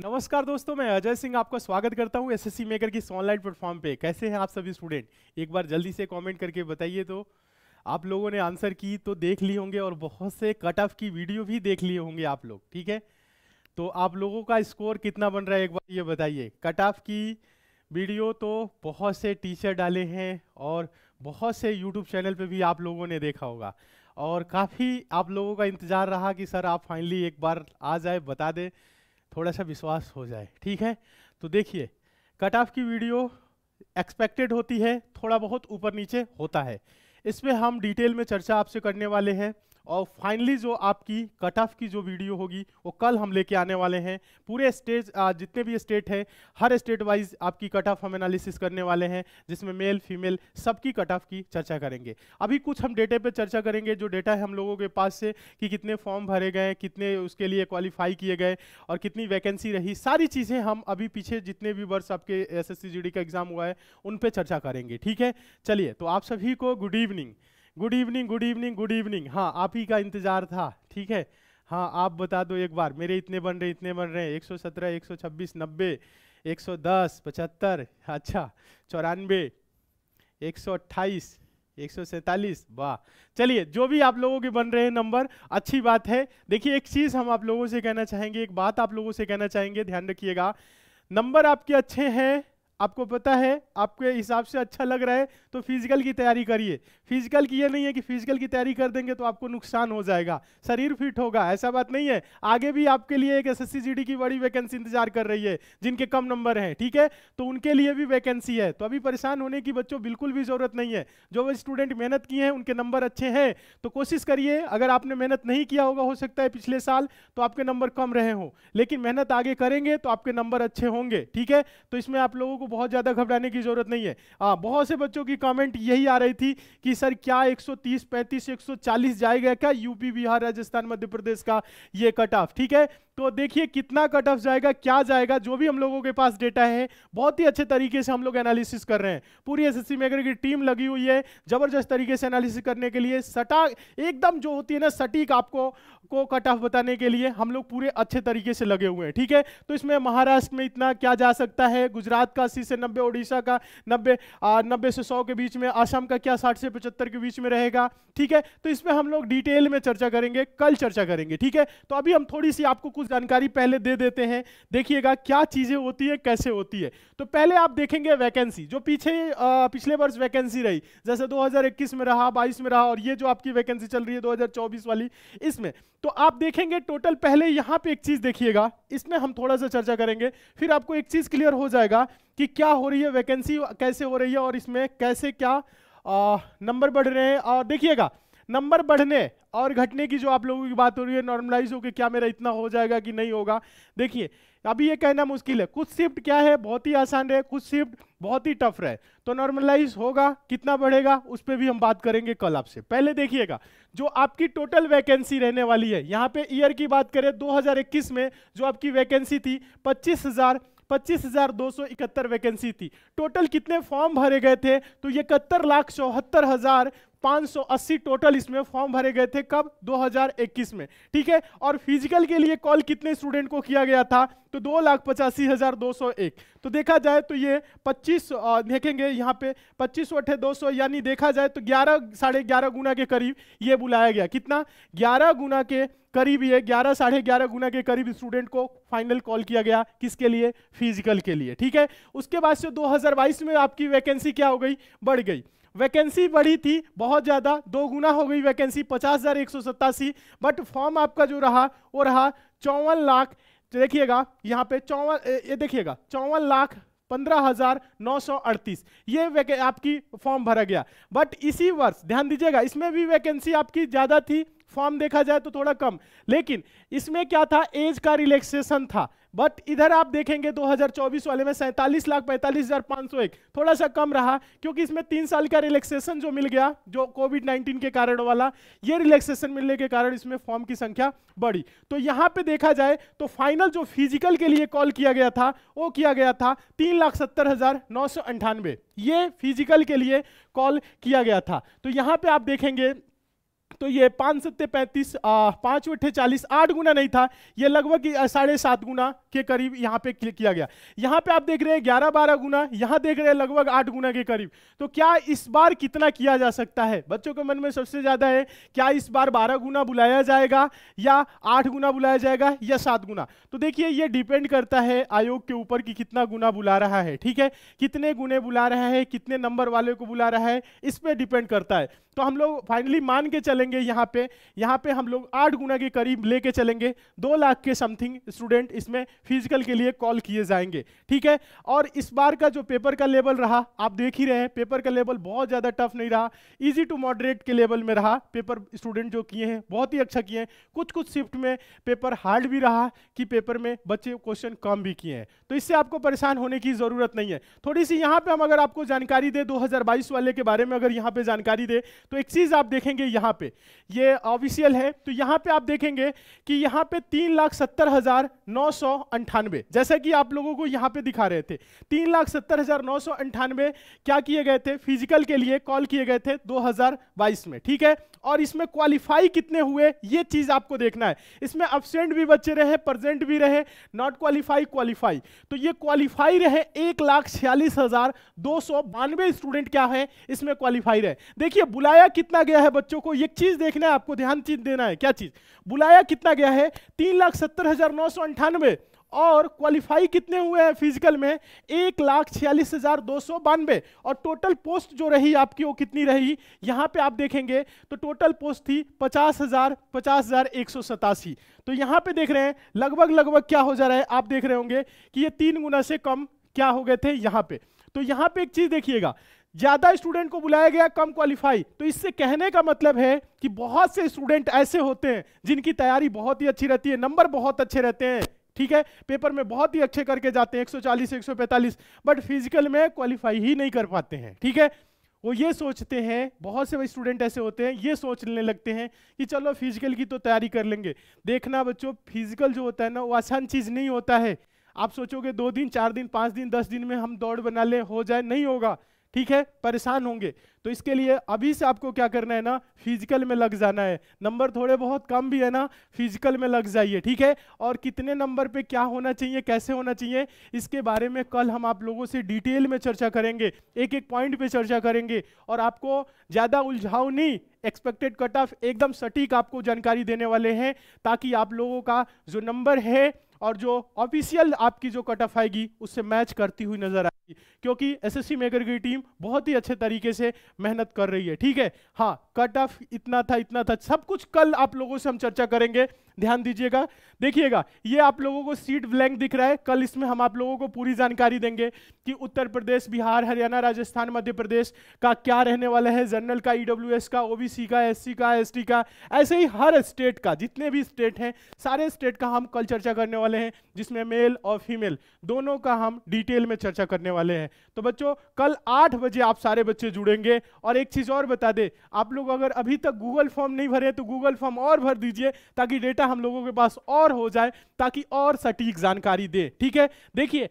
नमस्कार दोस्तों मैं अजय सिंह आपका स्वागत करता हूं एसएससी मेकर की ऑनलाइन प्लेटफॉर्म पे कैसे हैं आप सभी स्टूडेंट एक बार जल्दी से कमेंट करके बताइए तो आप लोगों ने आंसर की तो देख लिए होंगे और बहुत से कट ऑफ की वीडियो भी देख लिए होंगे आप लोग ठीक है तो आप लोगों का स्कोर कितना बन रहा है एक बार ये बताइए कट ऑफ की वीडियो तो बहुत से टीचर डाले हैं और बहुत से यूट्यूब चैनल पर भी आप लोगों ने देखा होगा और काफ़ी आप लोगों का इंतज़ार रहा कि सर आप फाइनली एक बार आ जाए बता दें थोड़ा सा विश्वास हो जाए ठीक है तो देखिए कट ऑफ की वीडियो एक्सपेक्टेड होती है थोड़ा बहुत ऊपर नीचे होता है इस पर हम डिटेल में चर्चा आपसे करने वाले हैं और फाइनली जो आपकी कट ऑफ की जो वीडियो होगी वो कल हम लेके आने वाले हैं पूरे स्टेट जितने भी स्टेट हैं हर स्टेट वाइज आपकी कट ऑफ हम एनालिसिस करने वाले हैं जिसमें मेल फीमेल सबकी कट ऑफ की चर्चा करेंगे अभी कुछ हम डेटे पे चर्चा करेंगे जो डेटा है हम लोगों के पास से कि कितने फॉर्म भरे गए कितने उसके लिए क्वालिफाई किए गए और कितनी वैकेंसी रही सारी चीज़ें हम अभी पीछे जितने भी वर्ष आपके एस एस का एग्ज़ाम हुआ है उन पर चर्चा करेंगे ठीक है चलिए तो आप सभी को good evening good evening good evening good evening हाँ आप ही का इंतजार था ठीक है हाँ आप बता दो एक बार मेरे इतने बन रहे इतने बन रहे हैं एक सौ सत्रह एक सौ छब्बीस नब्बे एक सौ दस पचहत्तर अच्छा चौरानवे एक सौ अट्ठाईस एक सौ सैंतालीस वाह चलिए जो भी आप लोगों के बन रहे हैं नंबर अच्छी बात है देखिए एक चीज़ हम आप लोगों से कहना चाहेंगे एक बात आप लोगों से कहना चाहेंगे ध्यान रखिएगा नंबर आपके अच्छे हैं आपको पता है आपके हिसाब से अच्छा लग रहा है तो फिजिकल की तैयारी करिए फिजिकल की ये नहीं है कि फिजिकल की तैयारी कर देंगे तो आपको नुकसान हो जाएगा शरीर फिट होगा ऐसा बात नहीं है आगे भी आपके लिए एक एस एस की बड़ी वैकेंसी इंतजार कर रही है जिनके कम नंबर हैं ठीक है तो उनके लिए भी वैकेंसी है तो अभी परेशान होने की बच्चों बिल्कुल भी ज़रूरत नहीं है जो स्टूडेंट मेहनत किए हैं उनके नंबर अच्छे हैं तो कोशिश करिए अगर आपने मेहनत नहीं किया होगा हो सकता है पिछले साल तो आपके नंबर कम रहे हों लेकिन मेहनत आगे करेंगे तो आपके नंबर अच्छे होंगे ठीक है तो इसमें आप लोगों को आपको बहुत ज़्यादा घबराने की ज़रूरत नहीं है हाँ बहुत से बच्चों की कमेंट यही आ रही थी कि सर क्या 130, 35, 140 जाएगा क्या यूपी बिहार राजस्थान मध्य प्रदेश का ये कट ऑफ ठीक है तो देखिए कितना कट ऑफ जाएगा क्या जाएगा जो भी हम लोगों के पास डेटा है बहुत ही अच्छे तरीके से हम लोग एनालिसिस कर रहे हैं पूरी एसएससी मेकर की टीम लगी हुई है जबरदस्त तरीके से एनालिसिस करने के लिए सटा एकदम जो होती है ना सटीक आपको को कट ऑफ बताने के लिए हम लोग पूरे अच्छे तरीके से लगे हुए हैं ठीक है तो इसमें महाराष्ट्र में इतना क्या जा सकता है गुजरात का अस्सी से नब्बे उड़ीसा का नब्बे नब्बे से सौ के बीच में आसाम का क्या साठ से पचहत्तर के बीच में रहेगा ठीक है तो इसमें हम लोग डिटेल में चर्चा करेंगे कल चर्चा करेंगे ठीक है तो अभी हम थोड़ी सी आपको कुछ कुछ जानकारी पहले दे देते हैं देखिएगा क्या चीज़ें होती है कैसे होती है तो पहले आप देखेंगे वैकेंसी जो पीछे आ, पिछले वर्ष वैकेंसी रही जैसे 2021 में रहा 22 में रहा और ये जो आपकी वैकेंसी चल रही है 2024 वाली इसमें तो आप देखेंगे टोटल पहले यहाँ पे एक चीज़ देखिएगा इसमें हम थोड़ा सा चर्चा करेंगे फिर आपको एक चीज़ क्लियर हो जाएगा कि क्या हो रही है वैकेंसी कैसे हो रही है और इसमें कैसे क्या नंबर बढ़ रहे हैं और देखिएगा नंबर बढ़ने और घटने की जो आप लोगों की बात हो रही है नॉर्मलाइज होकर क्या मेरा इतना हो जाएगा कि नहीं होगा देखिए अभी ये कहना मुश्किल है कुछ शिफ्ट क्या है बहुत ही आसान रहे कुछ शिफ्ट बहुत ही टफ रहे तो नॉर्मलाइज होगा कितना बढ़ेगा उस पर भी हम बात करेंगे कल आपसे पहले देखिएगा जो आपकी टोटल वैकेंसी रहने वाली है यहाँ पे ईयर की बात करें 2021 में जो आपकी वैकेंसी थी पच्चीस हजार पच्चीस हजार दो सौ इकहत्तर वैकेंसी थी टोटल कितने फॉर्म भरे गए थे तो इकहत्तर लाख चौहत्तर हजार 580 टोटल इसमें फॉर्म भरे गए थे कब 2021 में ठीक है और फिजिकल के लिए कॉल कितने स्टूडेंट को किया गया था तो दो लाख पचासी हजार दो सौ एक तो देखा जाए तो ये 25 देखेंगे यहाँ पे पच्चीस अठे दो सौ यानी देखा जाए तो ग्यारह साढ़े ग्यारह गुना के करीब ये बुलाया गया कितना ग्यारह गुना के करीब ये ग्यारह साढ़े ग्यारह गुना के करीब स्टूडेंट को फाइनल कॉल किया गया किसके लिए फिजिकल के लिए ठीक है उसके बाद से दो में आपकी वैकेंसी क्या हो गई बढ़ गई वैकेंसी बढ़ी थी बहुत ज़्यादा दो गुना हो गई वैकेंसी पचास हज़ार एक सौ सत्तासी बट फॉर्म आपका जो रहा वो रहा चौवन लाख तो देखिएगा यहाँ पे चौवन ये देखिएगा चौवन लाख पंद्रह हजार नौ सौ अड़तीस ये आपकी फॉर्म भरा गया बट इसी वर्ष ध्यान दीजिएगा इसमें भी वैकेंसी आपकी ज़्यादा थी फॉर्म देखा जाए तो थोड़ा कम लेकिन इसमें क्या था एज का रिलैक्सेशन था बट इधर आप देखेंगे 2024 वाले में सैंतालीस लाख पैंतालीस हजार पांच सौ एक थोड़ा सा कम रहा क्योंकि इसमें तीन साल का रिलैक्सेशन जो मिल गया जो कोविड 19 के कारण वाला ये रिलैक्सेशन मिलने के कारण इसमें फॉर्म की संख्या बढ़ी तो यहाँ पे देखा जाए तो फाइनल जो फिजिकल के लिए कॉल किया गया था वो किया गया था तीन लाख सत्तर हजार नौ सौ अंठानवे ये फिजिकल के लिए कॉल किया गया था तो यहाँ पे आप देखेंगे तो ये पाँच सत्ते पैंतीस पाँच उठे चालीस आठ गुना नहीं था ये लगभग साढ़े सात गुना के करीब यहाँ पे क्लिक किया गया यहाँ पे आप देख रहे हैं ग्यारह बारह गुना यहाँ देख रहे हैं लगभग आठ गुना के करीब तो क्या इस बार कितना किया जा सकता है बच्चों के मन में सबसे ज़्यादा है क्या इस बार बारह गुना बुलाया जाएगा या आठ गुना बुलाया जाएगा या सात गुना तो देखिए ये डिपेंड करता है आयोग के ऊपर कि कितना गुना बुला रहा है ठीक है कितने गुने बुला रहा है कितने नंबर वाले को बुला रहा है इस पर डिपेंड करता है तो हम लोग फाइनली मान के चलेंगे यहाँ पे यहाँ पे हम लोग आठ गुना के करीब लेके चलेंगे दो लाख के समथिंग स्टूडेंट इसमें फिजिकल के लिए कॉल किए जाएंगे ठीक है और इस बार का जो पेपर का लेवल रहा आप देख ही रहे हैं पेपर का लेवल बहुत ज़्यादा टफ नहीं रहा ईजी टू मॉडरेट के लेवल में रहा पेपर स्टूडेंट जो किए हैं बहुत ही अच्छा किए हैं कुछ कुछ शिफ्ट में पेपर हार्ड भी रहा कि पेपर में बच्चे क्वेश्चन कम भी किए हैं तो इससे आपको परेशान होने की ज़रूरत नहीं है थोड़ी सी यहाँ पे हम अगर आपको जानकारी दे 2022 वाले के बारे में अगर यहाँ पे जानकारी दे तो एक चीज़ आप देखेंगे यहाँ पे ये ऑफिशियल है तो यहाँ पे आप देखेंगे कि यहाँ पे तीन लाख सत्तर हज़ार नौ सौ अंठानवे जैसा कि आप लोगों को यहाँ पे दिखा रहे थे तीन लाख सत्तर हज़ार नौ सौ अंठानवे क्या किए गए थे फिजिकल के लिए कॉल किए गए थे दो में ठीक है और इसमें क्वालिफाई कितने हुए ये चीज आपको देखना है इसमें अब्सेंट भी बच्चे रहे प्रेजेंट भी रहे नॉट क्वालिफाई क्वालिफाई तो ये क्वालिफाई रहे एक लाख छियालीस हजार दो सौ बानवे स्टूडेंट क्या है इसमें क्वालिफाई रहे देखिए बुलाया कितना गया है बच्चों को एक चीज देखना है आपको ध्यान चीज देना है क्या चीज बुलाया कितना गया है तीन लाख सत्तर हजार नौ सौ अंठानवे और क्वालिफाई कितने हुए हैं फिजिकल में एक लाख छियालीस हज़ार दो सौ बानवे और टोटल पोस्ट जो रही आपकी वो कितनी रही यहाँ पे आप देखेंगे तो टोटल पोस्ट थी पचास हज़ार पचास हज़ार एक सौ सतासी तो यहाँ पे देख रहे हैं लगभग लगभग क्या हो जा रहा है आप देख रहे होंगे कि ये तीन गुना से कम क्या हो गए थे यहाँ पे तो यहाँ पे एक चीज़ देखिएगा ज़्यादा स्टूडेंट को बुलाया गया कम क्वालिफाई तो इससे कहने का मतलब है कि बहुत से स्टूडेंट ऐसे होते हैं जिनकी तैयारी बहुत ही अच्छी रहती है नंबर बहुत अच्छे रहते हैं ठीक है पेपर में बहुत ही अच्छे करके जाते हैं 140 से 145 बट फिजिकल में क्वालिफाई ही नहीं कर पाते हैं ठीक है वो ये सोचते हैं बहुत से स्टूडेंट ऐसे होते हैं ये सोचने लगते हैं कि चलो फिजिकल की तो तैयारी कर लेंगे देखना बच्चों फिजिकल जो होता है ना वो आसान चीज़ नहीं होता है आप सोचोगे दो दिन चार दिन पाँच दिन दस दिन में हम दौड़ बना ले हो जाए नहीं होगा ठीक है परेशान होंगे तो इसके लिए अभी से आपको क्या करना है ना फिजिकल में लग जाना है नंबर थोड़े बहुत कम भी है ना फिजिकल में लग जाइए ठीक है और कितने नंबर पे क्या होना चाहिए कैसे होना चाहिए इसके बारे में कल हम आप लोगों से डिटेल में चर्चा करेंगे एक एक पॉइंट पे चर्चा करेंगे और आपको ज़्यादा उलझाव नहीं एक्सपेक्टेड कट ऑफ एकदम सटीक आपको जानकारी देने वाले हैं ताकि आप लोगों का जो नंबर है और जो ऑफिशियल आपकी जो कट ऑफ आएगी उससे मैच करती हुई नजर आएगी क्योंकि एसएससी मेकर की टीम बहुत ही अच्छे तरीके से मेहनत कर रही है ठीक है हाँ कट ऑफ इतना था इतना था सब कुछ कल आप लोगों से हम चर्चा करेंगे ध्यान दीजिएगा देखिएगा ये आप लोगों को सीट ब्लैंक दिख रहा है कल इसमें हम आप लोगों को पूरी जानकारी देंगे कि उत्तर प्रदेश बिहार हरियाणा राजस्थान मध्य प्रदेश का क्या रहने वाला है जनरल का ईडब्ल्यू e का ओबीसी का एससी का एसटी का ऐसे ही हर स्टेट का जितने भी स्टेट हैं सारे स्टेट का हम कल चर्चा करने वाले वाले हैं जिसमें मेल और फीमेल दोनों का हम डिटेल में चर्चा करने वाले हैं तो बच्चों कल आठ बजे आप सारे बच्चे जुड़ेंगे और एक चीज़ और बता दे आप लोग अगर अभी तक गूगल फॉर्म नहीं भरे तो गूगल फॉर्म और भर दीजिए ताकि डेटा हम लोगों के पास और हो जाए ताकि और सटीक जानकारी दे ठीक है देखिए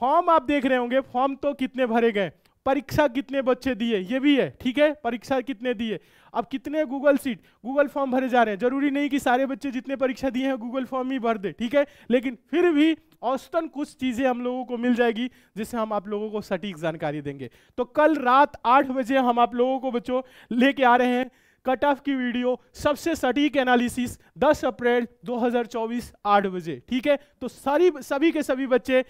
फॉर्म आप देख रहे होंगे फॉर्म तो कितने भरे गए परीक्षा कितने बच्चे दिए ये भी है ठीक है परीक्षा कितने दिए अब कितने गूगल सीट गूगल फॉर्म भरे जा रहे हैं जरूरी नहीं कि सारे बच्चे जितने परीक्षा दिए हैं गूगल फॉर्म ही भर दे ठीक है लेकिन फिर भी औसतन कुछ चीज़ें हम लोगों को मिल जाएगी जिससे हम आप लोगों को सटीक जानकारी देंगे तो कल रात आठ बजे हम आप लोगों को बच्चों लेके आ रहे हैं कट ऑफ की वीडियो सबसे सटीक एनालिसिस 10 अप्रैल 2024 हजार बजे ठीक है तो सारी सभी के सभी बच्चे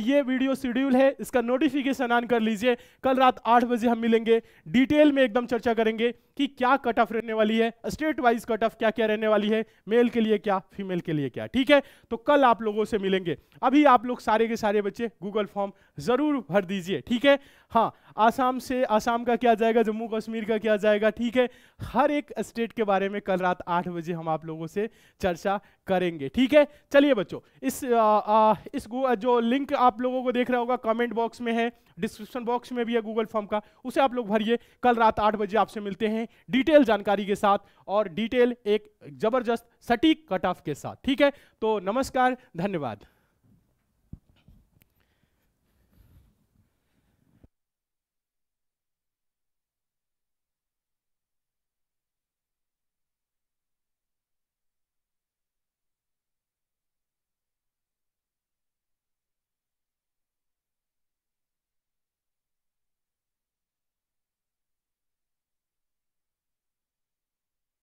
ये वीडियो शेड्यूल है इसका नोटिफिकेशन ऑन कर लीजिए कल रात 8 बजे हम मिलेंगे डिटेल में एकदम चर्चा करेंगे कि क्या कट ऑफ रहने वाली है स्टेट वाइज कट ऑफ क्या क्या रहने वाली है मेल के लिए क्या फीमेल के लिए क्या ठीक है तो कल आप लोगों से मिलेंगे अभी आप लोग सारे के सारे बच्चे गूगल फॉर्म ज़रूर भर दीजिए ठीक है हाँ आसाम से आसाम का क्या जाएगा जम्मू कश्मीर का क्या जाएगा ठीक है हर एक स्टेट के बारे में कल रात आठ बजे हम आप लोगों से चर्चा करेंगे ठीक है चलिए बच्चों इस आ, आ, इस जो लिंक आप लोगों को देख रहा होगा कमेंट बॉक्स में है डिस्क्रिप्शन बॉक्स में भी है गूगल फॉर्म का उसे आप लोग भरिए कल रात आठ बजे आपसे मिलते हैं डिटेल जानकारी के साथ और डिटेल एक जबरदस्त सटीक कट ऑफ के साथ ठीक है तो नमस्कार धन्यवाद